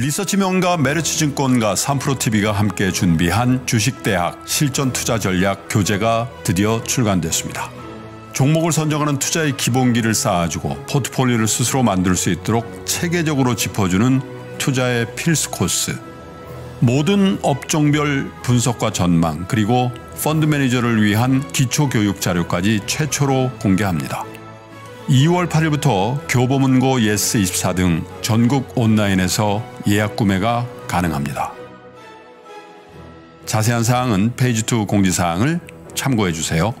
리서치 명가 메르츠 증권과 삼프로 TV가 함께 준비한 주식대학 실전 투자 전략 교재가 드디어 출간됐습니다. 종목을 선정하는 투자의 기본기를 쌓아주고 포트폴리오를 스스로 만들 수 있도록 체계적으로 짚어주는 투자의 필수 코스. 모든 업종별 분석과 전망 그리고 펀드 매니저를 위한 기초 교육 자료까지 최초로 공개합니다. 2월 8일부터 교보문고 예스24 등 전국 온라인에서 예약 구매가 가능합니다. 자세한 사항은 페이지 2 공지사항을 참고해 주세요.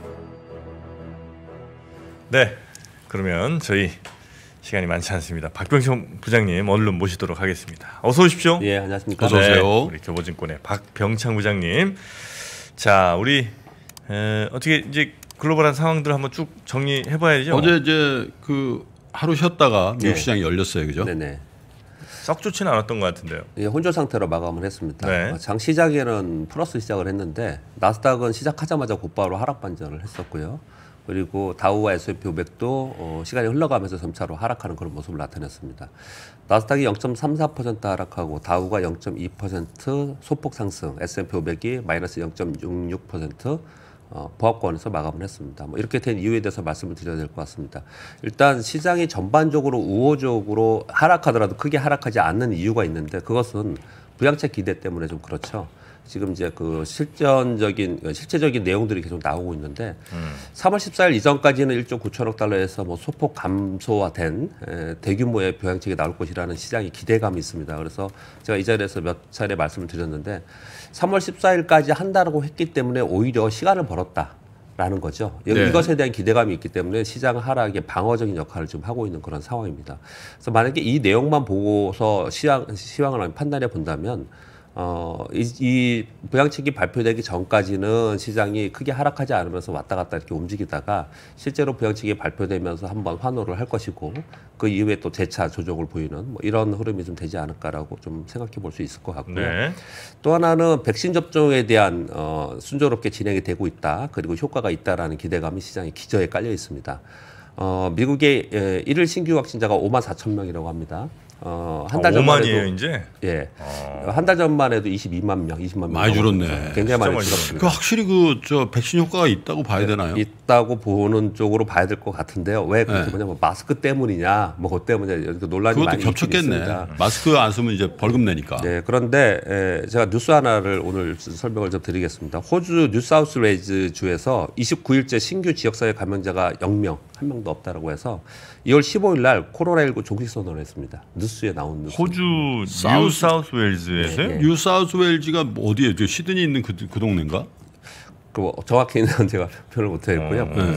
네, 그러면 저희 시간이 많지 않습니다. 박병천 부장님 얼른 모시도록 하겠습니다. 어서 오십시오. 예, 안녕하십니까. 어서 오세요. 네, 우리 교보증권의 박병창 부장님. 자, 우리 에, 어떻게 이제 글로벌한 상황들 한번 쭉 정리해봐야죠. 어제 이제 그 하루 쉬었다가 미국 네. 시장이 열렸어요, 그죠? 네네. 썩 좋지는 않았던 것 같은데요. 예, 혼조 상태로 마감을 했습니다. 네. 아, 장 시작에는 플러스 시작을 했는데 나스닥은 시작하자마자 곧바로 하락 반전을 했었고요. 그리고 다우와 S&P 500도 어, 시간이 흘러가면서 점차로 하락하는 그런 모습을 나타냈습니다. 나스닥이 0.34% 하락하고 다우가 0.2% 소폭 상승, S&P 500이 마이너스 0.66%, 어, 보합권에서 마감을 했습니다. 뭐 이렇게 된 이유에 대해서 말씀을 드려야 될 것 같습니다. 일단 시장이 전반적으로 우호적으로 하락하더라도 크게 하락하지 않는 이유가 있는데 그것은 부양책 기대 때문에 좀 그렇죠. 지금 이제 그 실전적인 그 실체적인 내용들이 계속 나오고 있는데 음. 3월 14일 이전까지는 1조 9천억 달러에서 뭐 소폭 감소화된 에, 대규모의 보양책이 나올 것이라는 시장의 기대감이 있습니다. 그래서 제가 이 자리에서 몇 차례 말씀을 드렸는데 3월 14일까지 한다라고 했기 때문에 오히려 시간을 벌었다. 라는 거죠. 네. 이것에 대한 기대감이 있기 때문에 시장 하락에 방어적인 역할을 지금 하고 있는 그런 상황입니다. 그래서 만약에 이 내용만 보고서 시황, 시황을 판단해 본다면 어, 이, 이 부양책이 발표되기 전까지는 시장이 크게 하락하지 않으면서 왔다 갔다 이렇게 움직이다가 실제로 부양책이 발표되면서 한번 환호를 할 것이고 그 이후에 또 재차 조정을 보이는 뭐 이런 흐름이 좀 되지 않을까라고 좀 생각해 볼 수 있을 것 같고요. 네. 또 하나는 백신 접종에 대한 어, 순조롭게 진행이 되고 있다 그리고 효과가 있다라는 기대감이 시장의 기저에 깔려 있습니다. 어, 미국의 일일 신규 확진자가 5만 4천 명이라고 합니다. 어, 한달 아, 전만 해도 이제 예. 아. 어. 한달 전만 해도 22만 명, 20만 명 많이 줄었네. 굉장히 많이 줄었습니다. 그 확실히 그 저 백신 효과가 있다고 봐야 네, 되나요? 있다고 보는 쪽으로 봐야 될 것 같은데요. 왜 그렇게 네. 뭐 마스크 때문이냐, 뭐그 때문에 논란이 그것도 많이 겹쳤겠네. 마스크 안 쓰면 이제 벌금 내니까. 네, 그런데 에, 예, 제가 뉴스 하나를 오늘 설명을 좀 드리겠습니다. 호주 뉴사우스 웨이즈 주에서 29일째 신규 지역사회 감염자가 0명, 한 명도 없다라고 해서 2월 15일 날 코로나19 종식 선언을 했습니다. 뉴스에 나온 뉴스. 호주 뉴 사우스 웨일즈에서요? 네, 네. 뉴 사우스 웨일즈가 뭐 어디에 저 시드니 있는 그, 그 동네인가? 그 뭐 정확히는 제가 표현을 못하고요 음, 음.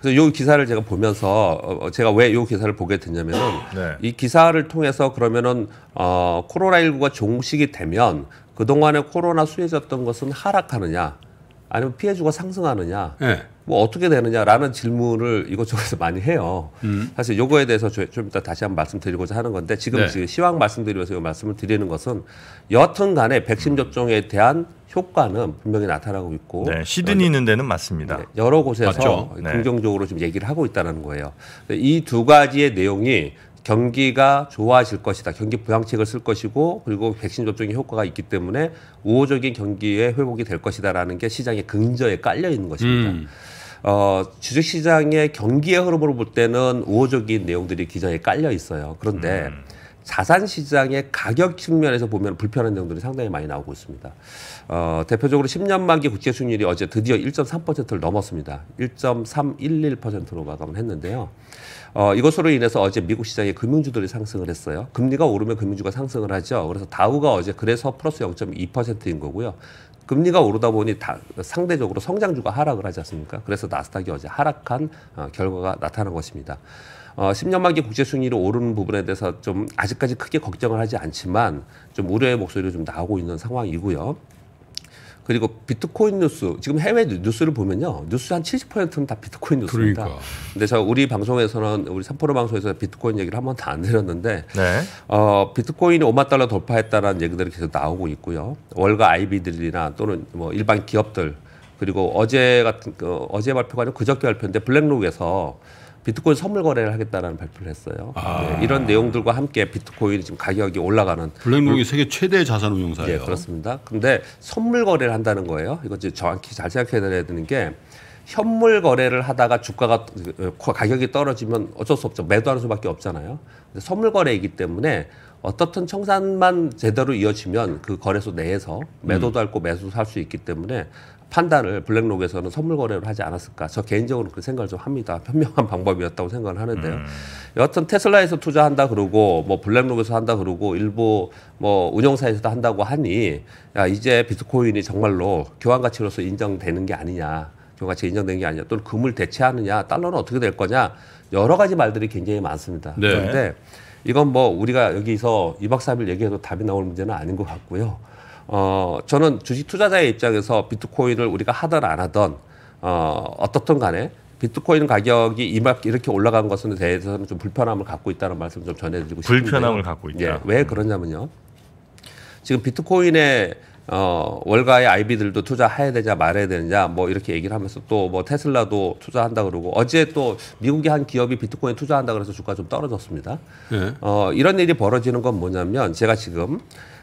그래서 이 기사를 제가 보면서 어, 어, 제가 왜 이 기사를 보게 됐냐면은 네. 이 기사를 통해서 그러면은 어, 코로나19가 종식이 되면 그동안에 코로나 수혜졌던 것은 하락하느냐 아니면 피해주가 상승하느냐, 네. 뭐 어떻게 되느냐라는 질문을 이것저것 많이 해요. 음. 사실 요거에 대해서 좀 이따 다시 한번 말씀드리고자 하는 건데 지금 네. 시황 말씀드리면서 말씀을 드리는 것은 여튼 간에 백신 접종에 대한 효과는 분명히 나타나고 있고 네, 시드니 있는 데는 맞습니다. 네, 여러 곳에서 맞죠? 네. 긍정적으로 좀 얘기를 하고 있다는 거예요. 이 두 가지의 내용이 경기가 좋아질 것이다. 경기 부양책을 쓸 것이고 그리고 백신 접종의 효과가 있기 때문에 우호적인 경기에 회복이 될 것이다라는 게 시장의 근저에 깔려 있는 것입니다. 음. 어, 주식 시장의 경기의 흐름으로 볼 때는 우호적인 내용들이 기저에 깔려 있어요. 그런데 음. 자산 시장의 가격 측면에서 보면 불편한 내용들이 상당히 많이 나오고 있습니다. 어, 대표적으로 10년 만기 국채 수익률이 어제 드디어 1.3%를 넘었습니다. 1.311%로 마감을 했는데요. 어, 이것으로 인해서 어제 미국 시장의 금융주들이 상승을 했어요. 금리가 오르면 금융주가 상승을 하죠. 그래서 다우가 어제 그래서 플러스 0.2%인 거고요. 금리가 오르다 보니 다, 상대적으로 성장주가 하락을 하지 않습니까? 그래서 나스닥이 어제 하락한 어, 결과가 나타난 것입니다. 어, 10년 만기 국제 순위로 오르는 부분에 대해서 좀 아직까지 크게 걱정을 하지 않지만 좀 우려의 목소리가 좀 나오고 있는 상황이고요. 그리고 비트코인 뉴스 지금 해외 뉴스를 보면요 뉴스 한 70%는 다 비트코인 뉴스입니다. 그러니까. 근데 저 우리 방송에서는 우리 삼프로 방송에서 비트코인 얘기를 한 번도 안 드렸는데 네. 어, 비트코인이 5만 달러 돌파했다라는 얘기들이 계속 나오고 있고요 월가 아이비들이나 또는 뭐 일반 기업들 그리고 어제 같은 그 어제 발표가 아니고 그저께 발표인데 블랙록에서 비트코인 선물 거래를 하겠다라는 발표를 했어요. 아. 네, 이런 내용들과 함께 비트코인 지금 가격이 올라가는 블랙록이 세계 최대 자산 운용사예요. 네, 그렇습니다. 근데 선물 거래를 한다는 거예요. 이거 이제 정확히 잘 생각해야 되는 게 현물 거래를 하다가 주가가 어, 가격이 떨어지면 어쩔 수 없죠. 매도하는 수밖에 없잖아요. 근데 선물 거래이기 때문에 어떻든 청산만 제대로 이어지면 그 거래소 내에서 음. 매도도 음. 할고 매수도 할 수 있기 때문에 판단을 블랙록에서는 선물 거래를 하지 않았을까. 저 개인적으로 그 생각을 좀 합니다. 현명한 방법이었다고 생각을 하는데요. 음. 여하튼 테슬라에서 투자한다 그러고 뭐 블랙록에서 한다 그러고 일부 뭐 운영사에서도 한다고 하니 야 이제 비트코인이 정말로 교환 가치로서 인정되는 게 아니냐. 교환 가치 인정된 게 아니냐. 또는 금을 대체하느냐. 달러는 어떻게 될 거냐. 여러 가지 말들이 굉장히 많습니다. 네. 그런데 이건 뭐 우리가 여기서 이박삼일 얘기해도 답이 나올 문제는 아닌 것 같고요. 어, 저는 주식 투자자의 입장에서 비트코인을 우리가 하든 안 하든 어, 어떻든 간에 비트코인 가격이 이막 이렇게 올라간 것에 대해서는 좀 불편함을 갖고 있다는 말씀 좀 전해드리고 싶습니다. 불편함을 갖고 있다. 예, 왜 그러냐면요. 지금 비트코인의 어, 월가의 아이비들도 투자해야 되냐 말아야 되느냐 뭐 이렇게 얘기를 하면서 또 뭐 테슬라도 투자한다 그러고 어제 또 미국의 한 기업이 비트코인 투자한다 그래서 주가 좀 떨어졌습니다. 네. 어, 이런 일이 벌어지는 건 뭐냐면 제가 지금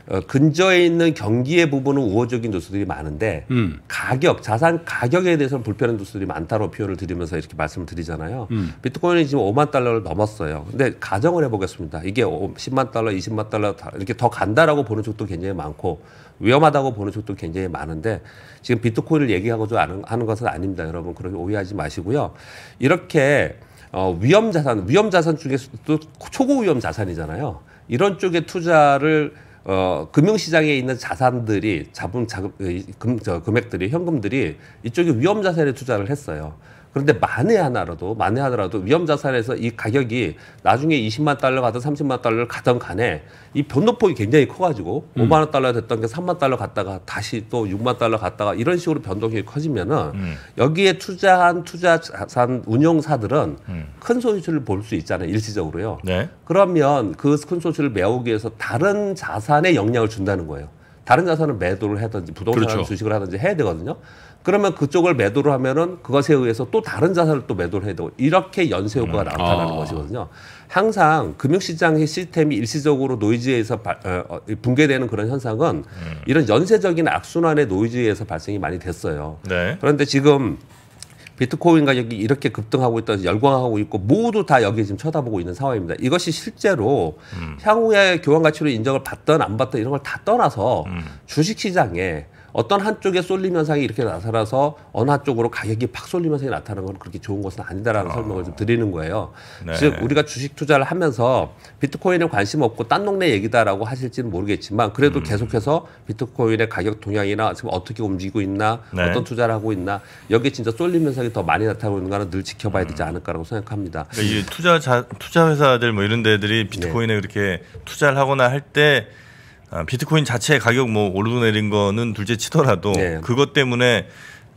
어, 근저에 있는 경기의 부분은 우호적인 요수들이 많은데 음. 가격, 자산 가격에 대해서는 불편한 요수들이 많다고 표현을 드리면서 이렇게 말씀을 드리잖아요. 음. 비트코인이 지금 5만 달러를 넘었어요. 근데 가정을 해보겠습니다. 이게 10만 달러, 20만 달러 이렇게 더 간다라고 보는 쪽도 굉장히 많고 위험하다고 보는 쪽도 굉장히 많은데 지금 비트코인을 얘기하고자 하는 것은 아닙니다. 여러분 그런 오해하지 마시고요. 이렇게 어, 위험 자산, 위험 자산 중에서도 초고 위험 자산이잖아요. 이런 쪽에 투자를 어, 금융시장에 있는 자산들이 자본 자금 금, 저, 금액들이 현금들이 이쪽에 위험 자산에 투자를 했어요. 그런데 만에 하나라도 만에 하나라도 위험 자산에서 이 가격이 나중에 20만 달러 가든 30만 달러를 가든 간에 이 변동폭이 굉장히 커가지고 음. 5만 원 달러 됐던 게 3만 달러 갔다가 다시 또 6만 달러 갔다가 이런 식으로 변동이 커지면은 음. 여기에 투자한 투자 자산 운용사들은 음. 큰 손실을 볼 수 있잖아요 일시적으로요. 네. 그러면 그큰 손실을 메우기 위해서 다른 자산에 영향을 준다는 거예요. 다른 자산을 매도를 하든지 부동산을 그렇죠. 주식을 하든지 해야 되거든요. 그러면 그쪽을 매도를 하면은 그것에 의해서 또 다른 자산을 또 매도를 해야 되고 이렇게 연쇄 효과가 음. 나타나는 아. 것이거든요. 항상 금융시장의 시스템이 일시적으로 노이즈에 서 바, 어, 어, 붕괴되는 그런 현상은 음. 이런 연쇄적인 악순환의 노이즈에 서 발생이 많이 됐어요. 네. 그런데 지금 비트코인 가격이 이렇게 급등하고 있던 열광하고 있고 모두 다 여기 지금 쳐다보고 있는 상황입니다. 이것이 실제로 음. 향후에 교환 가치로 인정을 받던 안 받던 이런 걸 다 떠나서 음. 주식 시장에 어떤 한쪽에 쏠림 현상이 이렇게 나타나서 어느 한쪽으로 가격이 팍 쏠림 현상이 나타나는 건 그렇게 좋은 것은 아니다라는 어. 설명을 좀 드리는 거예요. 네. 즉 우리가 주식 투자를 하면서 비트코인에 관심 없고 딴 동네 얘기다라고 하실지는 모르겠지만 그래도 음. 계속해서 비트코인의 가격 동향이나 지금 어떻게 움직이고 있나 네. 어떤 투자를 하고 있나 여기 에 진짜 쏠림 현상이 더 많이 나타나고 있는가는 늘 지켜봐야 되지 음. 않을까라고 생각합니다. 그러니까 이 투자 자, 투자 회사들 뭐 이런 데들이 비트코인에 네. 이렇게 투자를 하거나 할때 아, 비트코인 자체의 가격 뭐 오르내린 거는 둘째 치더라도 네. 그것 때문에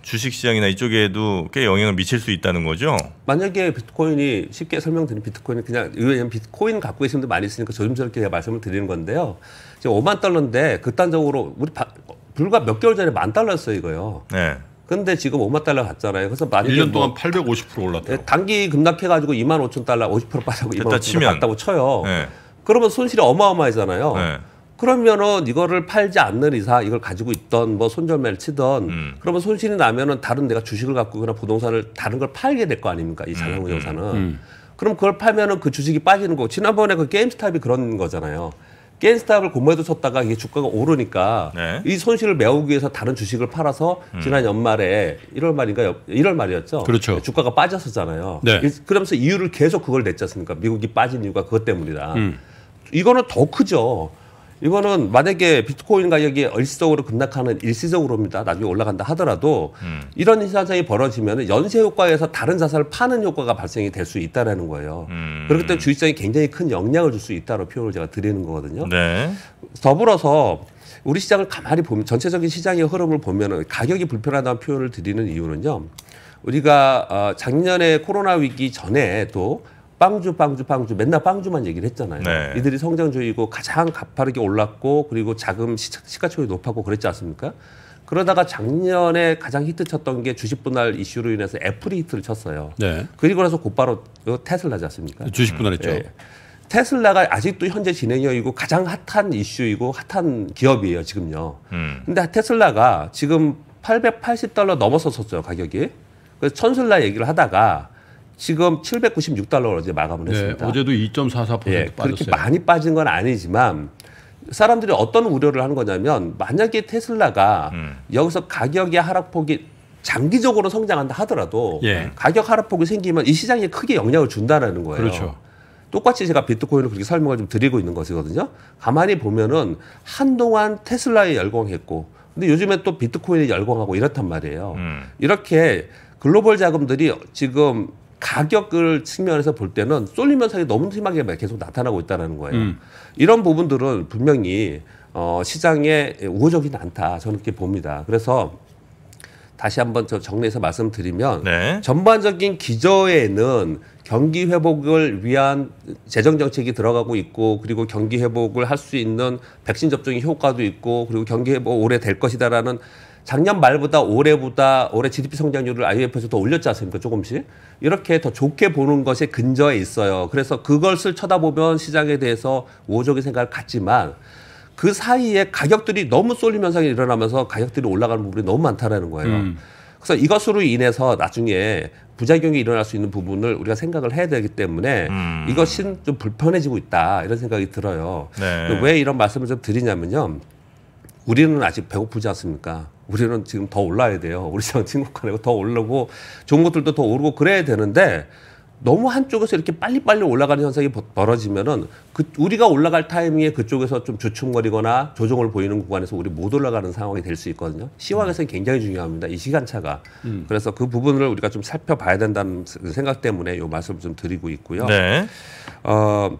주식시장이나 이쪽에도 꽤 영향을 미칠 수 있다는 거죠. 만약에 비트코인이 쉽게 설명드린 비트코인은 그냥 왜냐면 비트코인 갖고 계신 분들 많이 있으니까 조심스럽게 말씀을 드리는 건데요. 지금 5만 달러인데 극단적으로 우리 바, 불과 몇 개월 전에 만 달러였어요 이거요. 네. 근데 지금 5만 달러 갔잖아요. 그래서 만약에 1년 뭐 동안 뭐850%올랐대 예, 단기 급락해가지고 2만 5천 달러 50% 빠지고 2만 5천 갔다고 쳐요. 네. 그러면 손실이 어마어마하잖아요. 네. 그러면은 이거를 팔지 않는 이상 이걸 가지고 있던 뭐 손절매를 치던 음. 그러면 손실이 나면은 다른 내가 주식을 갖고 그냥 부동산을 다른 걸 팔게 될 거 아닙니까 이 자산운용사는 음, 음. 음. 그럼 그걸 팔면은 그 주식이 빠지는 거 지난번에 그 게임스탑이 그런 거잖아요 게임스탑을 공모해도 쳤다가 이게 주가가 오르니까 네. 이 손실을 메우기 위해서 다른 주식을 팔아서 음. 지난 연말에 1월 말인가 1월 말이었죠. 그렇죠. 주가가 빠졌었잖아요. 네. 그러면서 이유를 계속 그걸 냈지 않습니까? 미국이 빠진 이유가 그것 때문이다. 음. 이거는 더 크죠. 이거는 만약에 비트코인 가격이 일시적으로 급락하는 일시적으로입니다. 나중에 올라간다 하더라도 음. 이런 현상이 벌어지면 연쇄 효과에서 다른 자산을 파는 효과가 발생이 될 수 있다라는 거예요. 음. 그렇기 때문에 주식장이 굉장히 큰 영향을 줄 수 있다로 표현을 제가 드리는 거거든요. 네. 더불어서 우리 시장을 가만히 보면 전체적인 시장의 흐름을 보면 가격이 불편하다는 표현을 드리는 이유는요. 우리가 어, 작년에 코로나 위기 전에 또 빵주 빵주 빵주 맨날 빵주만 얘기를 했잖아요. 네. 이들이 성장주이고 가장 가파르게 올랐고 그리고 자금 시가총액이 높았고 그랬지 않습니까? 그러다가 작년에 가장 히트 쳤던 게 주식 분할 이슈로 인해서 애플이 히트를 쳤어요. 네. 그리고 나서 곧바로 어, 테슬라지 않습니까? 그 주식 분할했죠. 네. 예. 테슬라가 아직도 현재 진행형이고 가장 핫한 이슈이고 핫한 기업이에요 지금요. 음. 근데 테슬라가 지금 880달러 넘어섰었어요 가격이. 그래서 천슬라 얘기를 하다가 지금 796달러로 어제 마감을 네, 했습니다. 어제도 2.44% 예, 빠졌어요. 그렇게 많이 빠진 건 아니지만 사람들이 어떤 우려를 하는 거냐면 만약에 테슬라가 음. 여기서 가격의 하락폭이 장기적으로 성장한다 하더라도 예. 가격 하락폭이 생기면 이 시장에 크게 영향을 준다라는 거예요. 그렇죠. 똑같이 제가 비트코인을 그렇게 설명을 좀 드리고 있는 것이거든요. 가만히 보면은 한동안 테슬라에 열광했고 근데 요즘에 또 비트코인에 열광하고 이렇단 말이에요. 음. 이렇게 글로벌 자금들이 지금 가격을 측면에서 볼 때는 쏠림 현상이 너무 심하게 계속 나타나고 있다는 거예요. 음. 이런 부분들은 분명히 어, 시장에 우호적이지 않다. 저는 이렇게 봅니다. 그래서 다시 한번 저 정리해서 말씀드리면 네. 전반적인 기저에는 경기 회복을 위한 재정 정책이 들어가고 있고 그리고 경기 회복을 할 수 있는 백신 접종의 효과도 있고 그리고 경기 회복 오래 될 것이다라는 작년 말보다 올해보다 올해 GDP 성장률을 IMF에서 더 올렸지 않습니까? 조금씩. 이렇게 더 좋게 보는 것에 근저에 있어요. 그래서 그것을 쳐다보면 시장에 대해서 우호적인 생각을 갖지만 그 사이에 가격들이 너무 쏠림 현상이 일어나면서 가격들이 올라가는 부분이 너무 많다라는 거예요. 음. 그래서 이것으로 인해서 나중에 부작용이 일어날 수 있는 부분을 우리가 생각을 해야 되기 때문에 음. 이것은 좀 불편해지고 있다 이런 생각이 들어요. 네. 왜 이런 말씀을 좀 드리냐면요. 우리는 아직 배고프지 않습니까? 우리는 지금 더 올라야 돼요. 우리처럼 친곡하내고 더 오르고 좋은 것들도 더 오르고 그래야 되는데 너무 한쪽에서 이렇게 빨리빨리 올라가는 현상이 벌어지면은 그 우리가 올라갈 타이밍에 그쪽에서 좀 주춤거리거나 조정을 보이는 구간에서 우리 못 올라가는 상황이 될 수 있거든요. 시황에서는 굉장히 중요합니다. 이 시간차가. 음. 그래서 그 부분을 우리가 좀 살펴봐야 된다는 생각 때문에 요 말씀 좀 드리고 있고요. 네. 어,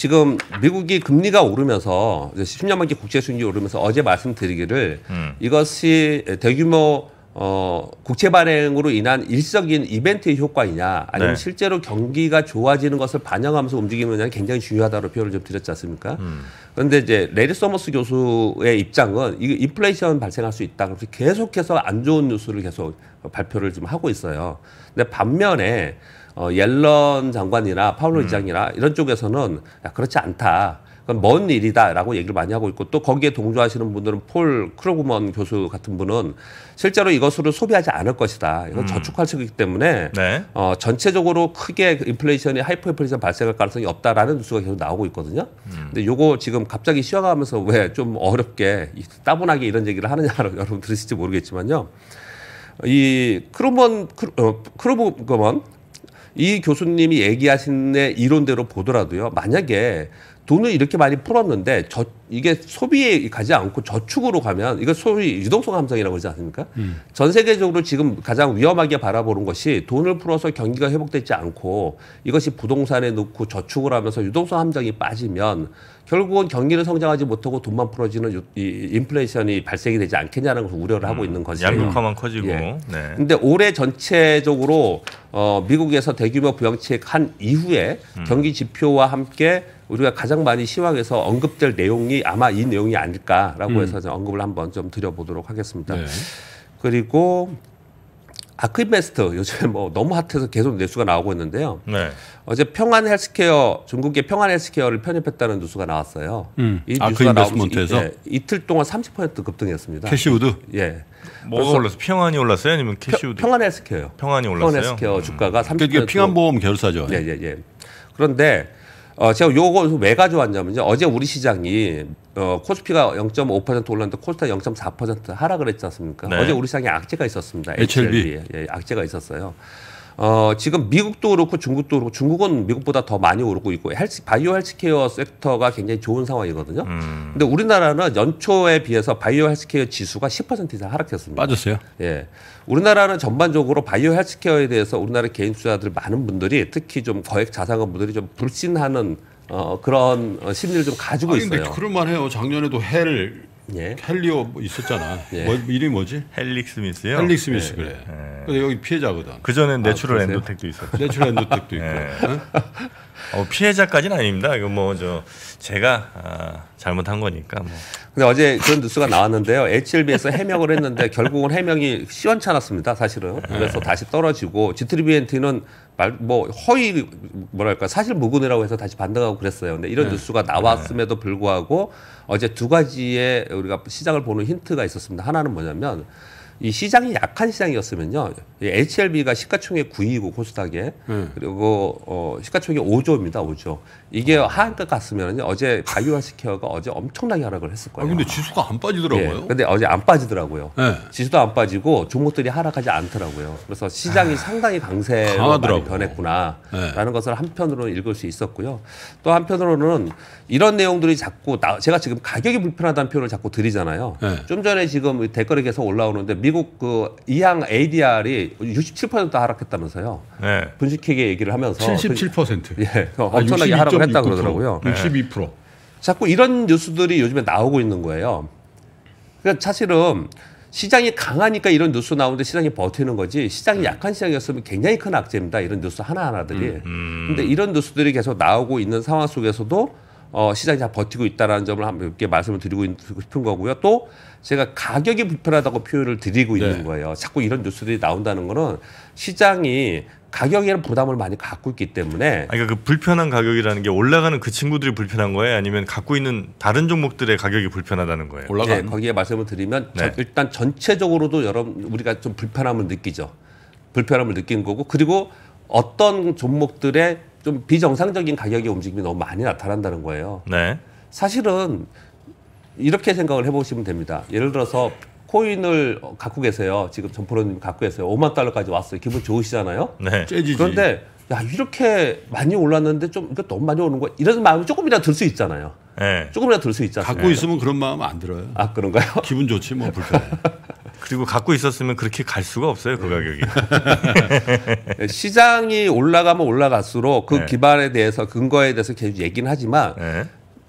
지금 미국이 금리가 오르면서 10년 만기 국채 수익률이 오르면서 어제 말씀드리기를 음. 이것이 대규모 어, 국채 발행으로 인한 일시적인 이벤트의 효과이냐 아니면 네. 실제로 경기가 좋아지는 것을 반영하면서 움직이느냐는 굉장히 중요하다고 표현을 좀 드렸지 않습니까? 음. 그런데 이제 레리 서머스 교수의 입장은 이 인플레이션 발생할 수 있다. 그래서 계속해서 안 좋은 뉴스를 계속 발표를 좀 하고 있어요. 근데 반면에 어, 옐런 장관이나 파울로 음. 의장이나 이런 쪽에서는 야, 그렇지 않다. 그건 먼 일이다라고 얘기를 많이 하고 있고 또 거기에 동조하시는 분들은 폴 크로그먼 교수 같은 분은 실제로 이것으로 소비하지 않을 것이다. 이건 음. 저축할 수있기 때문에 네. 어, 전체적으로 크게 인플레이션이 하이퍼 인플레이션 발생할 가능성이 없다라는 뉴스가 계속 나오고 있거든요. 음. 근데 요거 지금 갑자기 쉬어가면서 왜 좀 어렵게 따분하게 이런 얘기를 하느냐 여러분 들으실지 모르겠지만요. 이 크로먼 크로, 어, 크로그먼 이 교수님이 얘기하신 이론대로 보더라도요. 만약에 돈을 이렇게 많이 풀었는데 저 이게 소비에 가지 않고 저축으로 가면 이거 소위 유동성 함정이라고 그러지 않습니까? 음. 전 세계적으로 지금 가장 위험하게 바라보는 것이 돈을 풀어서 경기가 회복되지 않고 이것이 부동산에 놓고 저축을 하면서 유동성 함정이 빠지면 결국은 경기는 성장하지 못하고 돈만 풀어지는 이 인플레이션이 발생이 되지 않겠냐는 것을 우려를 하고 음. 있는 거죠. 양극화만 커지고. 예. 네. 근데 올해 전체적으로 어 미국에서 대규모 부양책 한 이후에 음. 경기 지표와 함께 우리가 가장 많이 시황에서 언급될 내용이 아마 이 내용이 아닐까라고 음. 해서 언급을 한번 좀 드려보도록 하겠습니다. 네. 그리고 아크인베스트 요즘뭐 너무 핫해서 계속 뉴스가 나오고 있는데요. 네. 어제 평안 헬스케어 중국의 평안 헬스케어를 편입했다는 뉴스가 나왔어요. 음. 이 뉴스가 나오면서 예, 이틀 동안 30% 급등했습니다. 캐시우드. 예. 뭐가 올랐어? 평안이 올랐어요? 아니면 캐시우드? 평안 헬스케어요. 평안이 올랐어요. 평안 헬스케어 음. 주가가 30%. 그러 그러니까 평안보험 계열사죠. 예, 예, 예. 그런데 어, 제가 요거 왜 가져왔냐면요. 어제 우리 시장이 어, 코스피가 0.5% 올랐는데 코스닥 0.4% 하락을 했지 않습니까? 네. 어제 우리 시장에 악재가 있었습니다. HLB. HLB. 예, 악재가 있었어요. 어, 지금 미국도 그렇고 중국도 그렇고 중국은 미국보다 더 많이 오르고 있고 헬스, 바이오 헬스케어 섹터가 굉장히 좋은 상황이거든요. 음. 근데 우리나라는 연초에 비해서 바이오 헬스케어 지수가 10% 이상 하락했습니다. 빠졌어요? 예. 우리나라는 전반적으로 바이오 헬스케어에 대해서 우리나라 개인 투자들 자 많은 분들이 특히 좀 거액 자산가 분들이 좀 불신하는 어, 그런 어, 심리를 좀 가지고 아니, 있어요. 그런데 해요 작년에도 해 예. 헬리오 뭐 있었잖아. 예. 뭐, 이름이 뭐지? 헬릭 스미스요. 헬릭 스미스 예. 그래. 근데 예. 여기 피해자거든. 그 전엔 아, 내추럴 아, 엔도텍도 있었죠. 내추럴 엔도텍도 있고. 예. 응? 어, 피해자까지는 아닙니다. 이거 뭐저 제가 아, 잘못한 거니까. 뭐. 근데 어제 그런 뉴스가 나왔는데요. HLB에서 해명을 했는데 결국은 해명이 시원찮았습니다. 사실은 그래서 다시 떨어지고 G3BNT는 말뭐 허위 뭐랄까 사실 무근이라고 해서 다시 반등하고 그랬어요. 근데 이런 네. 뉴스가 나왔음에도 불구하고 어제 두 가지의 우리가 시장을 보는 힌트가 있었습니다. 하나는 뭐냐면 이 시장이 약한 시장이었으면요. HLB가 시가총액 9위고 코스닥에 음. 그리고 어 시가총액 5조입니다. 5조. 이게 하한가 갔으면 어제 바이오하스케어가 어제 엄청나게 하락을 했을 거예요. 아, 근데 지수가 안 빠지더라고요. 예, 근데 어제 안 빠지더라고요. 네. 지수도 안 빠지고 종목들이 하락하지 않더라고요. 그래서 시장이 아, 상당히 강세로 많이 변했구나라는 네. 것을 한편으로는 읽을 수 있었고요. 또 한편으로는 이런 내용들이 자꾸 나, 제가 지금 가격이 불편하다는 표현을 자꾸 드리잖아요. 네. 좀 전에 지금 댓글이 계속 올라오는데 미국 그 이항 ADR이 67% 하락했다면서요. 분식회계 얘기를 하면서 77% 그, 예, 아, 엄청나게 하락을 좀 했다 그러더라고요. 62%. 자꾸 이런 뉴스들이 요즘에 나오고 있는 거예요. 그러니까 사실은 시장이 강하니까 이런 뉴스 나오는데 시장이 버티는 거지 시장이 음. 약한 시장이었으면 굉장히 큰 악재입니다. 이런 뉴스 하나하나들이. 음. 음. 근데 이런 뉴스들이 계속 나오고 있는 상황 속에서도 어, 시장이 잘 버티고 있다라는 점을 함께 말씀을 드리고 싶은 거고요. 또 제가 가격이 불편하다고 표현을 드리고 네. 있는 거예요. 자꾸 이런 뉴스들이 나온다는 거는 시장이 가격에 대 부담을 많이 갖고 있기 때문에 그러니까 그 불편한 가격이라는 게 올라가는 그 친구들이 불편한 거예요 아니면 갖고 있는 다른 종목들의 가격이 불편하다는 거예요 올라가 네, 거기에 말씀을 드리면 네. 일단 전체적으로도 여러분 우리가 좀 불편함을 느끼죠 불편함을 느낀 거고 그리고 어떤 종목들의 좀 비정상적인 가격의 움직임이 너무 많이 나타난다는 거예요. 네. 사실은 이렇게 생각을 해보시면 됩니다. 예를 들어서 코인을 갖고 계세요. 지금 전프로님 갖고 계세요. 5만 달러까지 왔어요. 기분 좋으시잖아요. 네. 째지지. 그런데 야 이렇게 많이 올랐는데 좀 이거 너무 많이 오는 거야 이런 마음이 조금이라도 들 수 있잖아요. 네. 조금이라도 들 수 있잖아요. 갖고 있으면 그런 마음 안 들어요. 아 그런가요? 기분 좋지 뭐 불편해. 그리고 갖고 있었으면 그렇게 갈 수가 없어요 그 가격이. 네. 시장이 올라가면 올라갈수록 그 네. 기반에 대해서 근거에 대해서 계속 얘기는 하지만 네.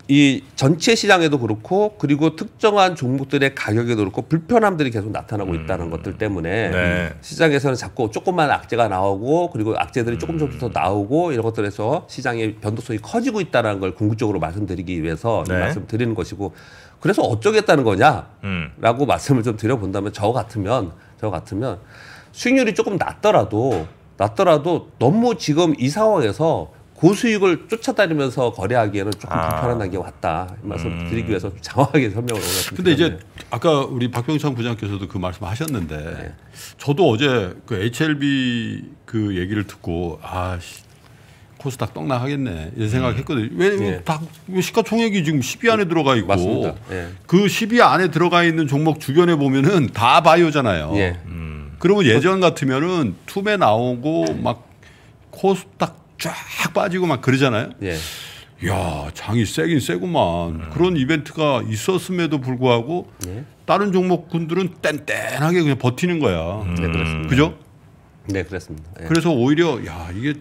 이 전체 시장에도 그렇고 그리고 특정한 종목들의 가격에도 그렇고 불편함들이 계속 나타나고 음. 있다는 음. 것들 때문에 네. 시장에서는 자꾸 조금만 악재가 나오고 그리고 악재들이 조금 조금 더 나오고 이런 것들에서 시장의 변동성이 커지고 있다는 걸 궁극적으로 말씀드리기 위해서 네. 말씀드리는 것이고 그래서 어쩌겠다는 거냐라고 음. 말씀을 좀 드려본다면 저 같으면 저 같으면 수익률이 조금 낮더라도 낮더라도 너무 지금 이 상황에서 고수익을 쫓아다니면서 거래하기에는 조금 아. 불편한 게 왔다 말씀 음. 드리기 위해서 장황하게 설명을 올렸습니다. 근데 이제 아까 우리 박병창 부장께서도 그 말씀하셨는데 네. 저도 어제 그 HLB 그 얘기를 듣고 아 코스닥 떡나하겠네 이런 생각했거든요. 음. 을 왜다 예. 시가총액이 지금 10위 안에 들어가 있고 맞습니다. 예. 그 10위 안에 들어가 있는 종목 주변에 보면은 다 바이오잖아요. 예. 음. 그러면 예전 같으면은 투매 나오고 막 코스닥 쫙 빠지고 막 그러잖아요. 예. 야 장이 세긴 세구만 음. 그런 이벤트가 있었음에도 불구하고 예. 다른 종목군들은 땡땡하게 그냥 버티는 거야. 음. 네 그렇습니다. 그죠? 네 그렇습니다. 예. 그래서 오히려 야 이게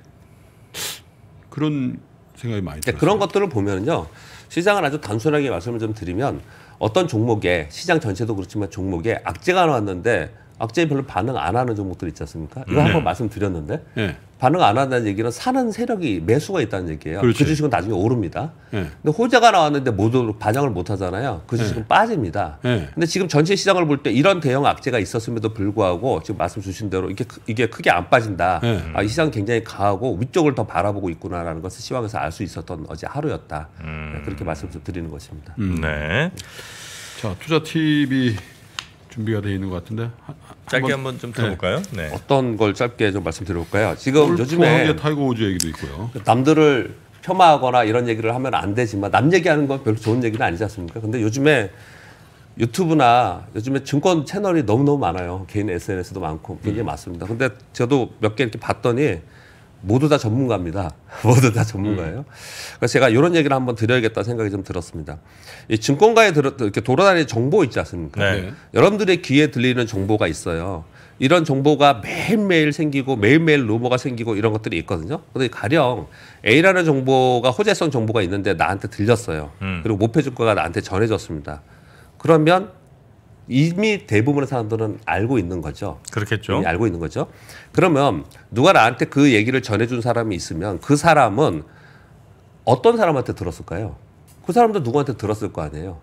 그런 생각이 많이 들어요. 그런 것들을 보면요. 시장을 아주 단순하게 말씀을 좀 드리면 어떤 종목에 시장 전체도 그렇지만 종목에 악재가 나왔는데 악재에 별로 반응 안 하는 종목들 있지 않습니까? 이거 음. 네. 한번 말씀드렸는데 네. 반응 안 한다는 얘기는 사는 세력이 매수가 있다는 얘기예요. 그 그렇지. 그 주식은 나중에 오릅니다. 네. 근데 호재가 나왔는데 모두 반영을 못 하잖아요. 그 주식은 예. 네. 빠집니다. 네. 근데 지금 전체 시장을 볼 때 이런 대형 악재가 있었음에도 불구하고 지금 말씀 주신 대로 이게 이게 크게 안 빠진다. 아, 이 시장 굉장히 강하고 위쪽을 더 바라보고 있구나라는 것을 시황에서 알 수 있었던 어제 하루였다. 음. 네, 그렇게 말씀드리는 것입니다. 음. 네. 자 투자 TV 준비가 되어 있는 것 같은데 한, 짧게 한번, 좀 네. 들어볼까요? 네. 네. 어떤 걸 짧게 좀 말씀드려볼까요? 지금 요즘에 타이거 우즈 얘기도 있고요. 남들을 폄하하거나 이런 얘기를 하면 안 되지만 남 얘기하는 건 별로 좋은 얘기는 아니지 않습니까? 근데 요즘에 유튜브나 요즘에 증권 채널이 너무너무 많아요. 개인 SNS도 많고 굉장히 음. 많습니다. 근데 저도 몇 개 이렇게 봤더니 모두 다 전문가입니다. 모두 다 전문가예요. 음. 그래서 제가 이런 얘기를 한번 드려야겠다 생각이 좀 들었습니다. 이 증권가에 들어, 이렇게 돌아다니는 정보 있지 않습니까? 네. 네. 여러분들의 귀에 들리는 정보가 있어요. 이런 정보가 매일매일 생기고 매일매일 루머가 생기고 이런 것들이 있거든요. 근데 가령 A라는 정보가 호재성 정보가 있는데 나한테 들렸어요. 음. 그리고 목표 주가가 나한테 전해졌습니다. 그러면 이미 대부분의 사람들은 알고 있는 거죠. 그렇겠죠. 알고 있는 거죠. 그러면 누가 나한테 그 얘기를 전해준 사람이 있으면 그 사람은 어떤 사람한테 들었을까요? 그 사람도 누구한테 들었을 거 아니에요.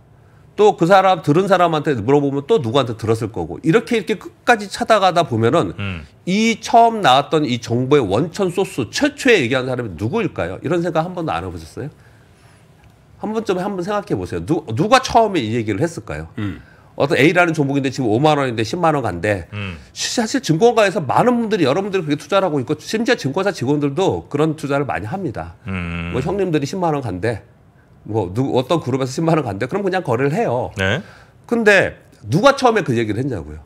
또 그 사람 들은 사람한테 물어보면 또 누구한테 들었을 거고 이렇게 이렇게 끝까지 찾아가다 보면은 음. 이 처음 나왔던 이 정보의 원천 소스 최초에 얘기한 사람이 누구일까요? 이런 생각 한 번도 안 해보셨어요? 한 번쯤 한번 생각해 보세요. 누, 누가 처음에 이 얘기를 했을까요? 음. 어떤 A라는 종목인데 지금 5만 원인데 10만 원 간대. 음. 사실 증권가에서 많은 분들이 여러분들이 그게 투자를 하고 있고 심지어 증권사 직원들도 그런 투자를 많이 합니다. 음. 뭐 형님들이 10만 원 간대. 뭐 누, 구 어떤 그룹에서 10만 원 간대. 그럼 그냥 거래를 해요. 네. 근데 누가 처음에 그 얘기를 했냐고요.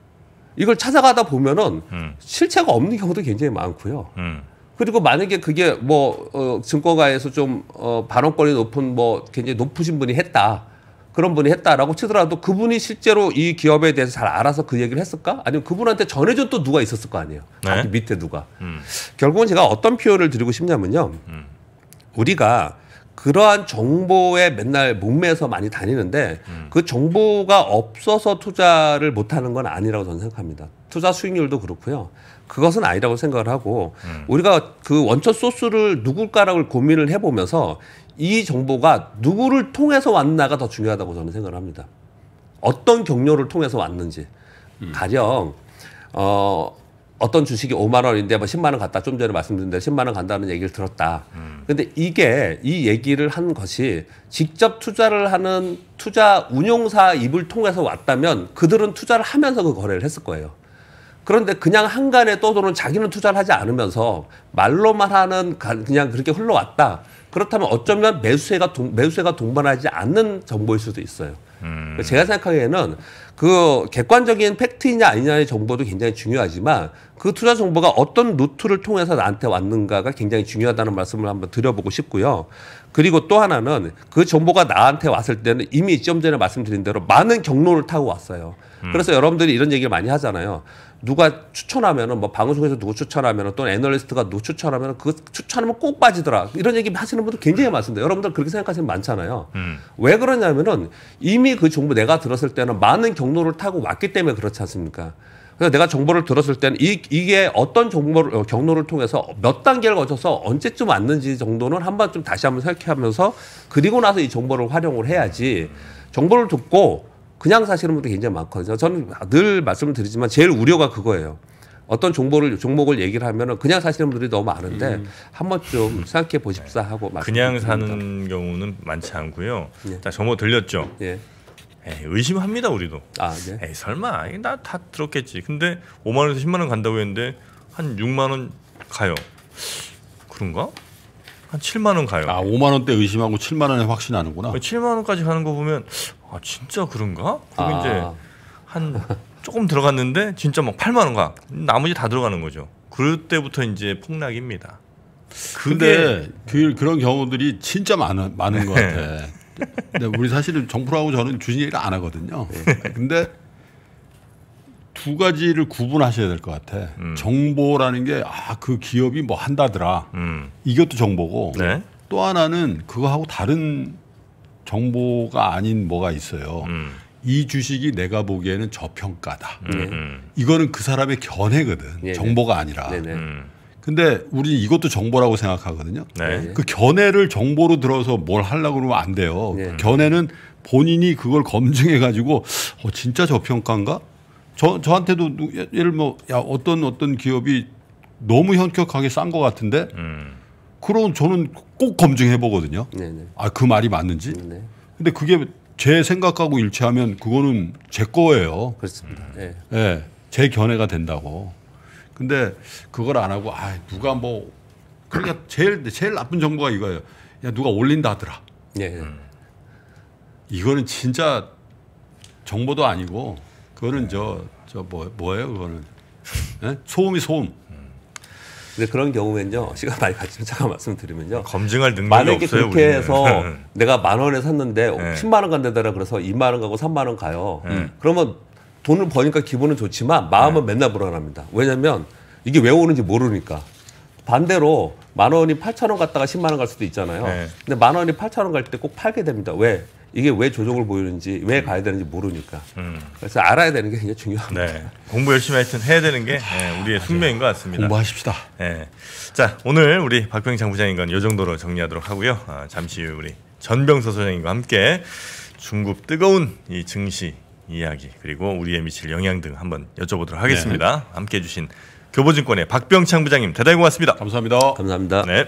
이걸 찾아가다 보면은 음. 실체가 없는 경우도 굉장히 많고요. 음. 그리고 만약에 그게 뭐 어, 증권가에서 좀 어, 발언권이 높은 뭐 굉장히 높으신 분이 했다. 그런 분이 했다라고 치더라도 그분이 실제로 이 기업에 대해서 잘 알아서 그 얘기를 했을까? 아니면 그분한테 전해준 또 누가 있었을 거 아니에요. 네. 밑에 누가. 음. 결국은 제가 어떤 표현을 드리고 싶냐면요. 음. 우리가 그러한 정보에 맨날 목매서 많이 다니는데 음. 그 정보가 없어서 투자를 못하는 건 아니라고 저는 생각합니다. 투자 수익률도 그렇고요. 그것은 아니라고 생각을 하고 음. 우리가 그 원천 소스를 누굴까라고 고민을 해보면서 이 정보가 누구를 통해서 왔나가 더 중요하다고 저는 생각을 합니다. 어떤 경로를 통해서 왔는지. 음. 가령 어 어떤 주식이 5만 원인데 뭐 10만 원 갔다 좀 전에 말씀드린데 10만 원 간다는 얘기를 들었다. 음. 근데 이게 이 얘기를 한 것이 직접 투자를 하는 투자 운용사 입을 통해서 왔다면 그들은 투자를 하면서 그 거래를 했을 거예요. 그런데 그냥 한간에 떠도는 자기는 투자를 하지 않으면서 말로만 하는 그냥 그렇게 흘러왔다. 그렇다면 어쩌면 매수세가 동, 매수세가 동반하지 않는 정보일 수도 있어요. 음. 제가 생각하기에는 그 객관적인 팩트이냐 아니냐의 정보도 굉장히 중요하지만 그 투자 정보가 어떤 루트를 통해서 나한테 왔는가가 굉장히 중요하다는 말씀을 한번 드려보고 싶고요. 그리고 또 하나는 그 정보가 나한테 왔을 때는 이미 좀 전에 말씀드린 대로 많은 경로를 타고 왔어요. 음. 그래서 여러분들이 이런 얘기를 많이 하잖아요. 누가 추천하면은 뭐 방송에서 누구 추천하면은 또는 애널리스트가 누구 추천하면은 그 추천하면 꼭 빠지더라 이런 얘기 하시는 분들 굉장히 많습니다. 여러분들 그렇게 생각하시는 분 많잖아요. 음. 왜 그러냐면은 이미 그 정보 내가 들었을 때는 많은 경로를 타고 왔기 때문에 그렇지 않습니까? 그래서 내가 정보를 들었을 때는 이, 이게 어떤 정보를 어, 경로를 통해서 몇 단계를 거쳐서 언제쯤 왔는지 정도는 한번 좀 다시 한번 생각하면서 그리고 나서 이 정보를 활용을 해야지 정보를 듣고 그냥 사시는 분들 굉장히 많거든요. 저는 늘 말씀을 드리지만 제일 우려가 그거예요. 어떤 종목을 종목을 얘기를 하면은 그냥 사시는 분들이 너무 많은데 음. 한번 좀 생각해 보십사 하고 그냥 말씀드립 사는 경우는 많지 않고요. 예. 자, 정보 뭐 들렸죠. 예. 에이, 의심합니다 우리도. 아, 네. 에이, 설마 나 다 들었겠지. 근데 5만 원에서 10만 원 간다고 했는데 한 6만 원 가요. 그런가? 한 7만 원 가요. 아, 5만 원대 의심하고 7만 원에 확신하는구나. 7만 원까지 가는 거 보면 아 진짜 그런가? 그리고 아. 이제 한 조금 들어갔는데 진짜 막 8만 원 가. 나머지 다 들어가는 거죠. 그때부터 이제 폭락입니다. 근데 그, 그런 경우들이 진짜 많은 많은 것 네. 같아. 근데 우리 사실은 정프로하고 저는 주식 얘기를 안 하거든요. 네. 근데 두 가지를 구분하셔야 될 것 같아. 음. 정보라는 게아그 기업이 뭐 한다더라. 음. 이것도 정보고 네? 또 하나는 그거하고 다른 정보가 아닌 뭐가 있어요. 음. 이 주식이 내가 보기에는 저평가다. 음. 네. 음. 이거는 그 사람의 견해거든. 네네. 네. 정보가 아니라. 네네. 네. 음. 근데 우리 이것도 정보라고 생각하거든요. 네그 견해를 정보로 들어서 뭘 하려고 그러면 안 돼요. 그 견해는 본인이 그걸 검증해 가지고 어 진짜 저평가인가? 저 저한테도 예, 예를 뭐 야 어떤 어떤 기업이 너무 현격하게 싼 것 같은데. 음. 그럼 저는 꼭 검증해 보거든요. 네, 네. 아그 말이 맞는지. 네네. 음, 근데 그게 제 생각하고 일치하면 그거는 제 거예요. 그렇습니다. 네. 예. 네. 네. 제 견해가 된다고. 근데 그걸 안 하고 아 누가 뭐 그러니까 제일 제일 나쁜 정보가 이거예요. 야 누가 올린다 하더라. 예. 네. 이거는 진짜 정보도 아니고 그거는 저 저뭐 뭐예요 그거는 네? 소음이 소음. 근데 그런 경우에는요 시간 많이 가지면 잠깐 말씀드리면요 검증할 능력이 만약에 없어요, 그렇게 우리는. 해서 내가 만 원에 샀는데 네. 10만 원 간다더라 그래서 2만 원 가고 3만 원 가요. 네. 그러면 돈을 버니까 기분은 좋지만 마음은 네. 맨날 불안합니다. 왜냐하면 이게 왜 오는지 모르니까. 반대로 만 원이 8천 원 갔다가 10만 원 갈 수도 있잖아요. 네. 근데 만 원이 8천 원 갈 때 꼭 팔게 됩니다. 왜? 이게 왜 조종을 보이는지 왜 음. 가야 되는지 모르니까 음. 그래서 알아야 되는 게 굉장히 중요합니다. 네. 공부 열심히 하여튼 해야 되는 게 예, 우리의 숙명인 것 같습니다. 공부하십시다. 네. 자 오늘 우리 박병창 부장님과 이 정도로 정리하도록 하고요. 아, 잠시 후 우리 전병서 소장님과 함께 중국 뜨거운 이 증시 이야기 그리고 우리의 미칠 영향 등 한번 여쭤보도록 하겠습니다. 네. 함께해 주신 교보증권의 박병창 부장님 대단히 고맙습니다. 감사합니다. 감사합니다. 네.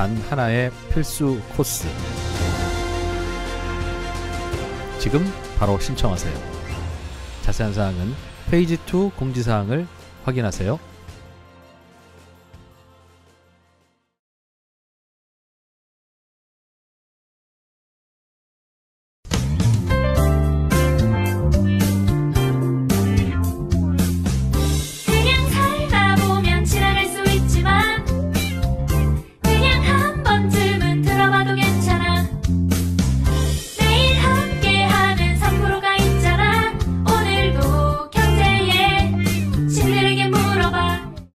단 하나의 필수 코스. 지금 바로 신청하세요. 자세한 사항은 페이지 2 공지사항을 확인하세요.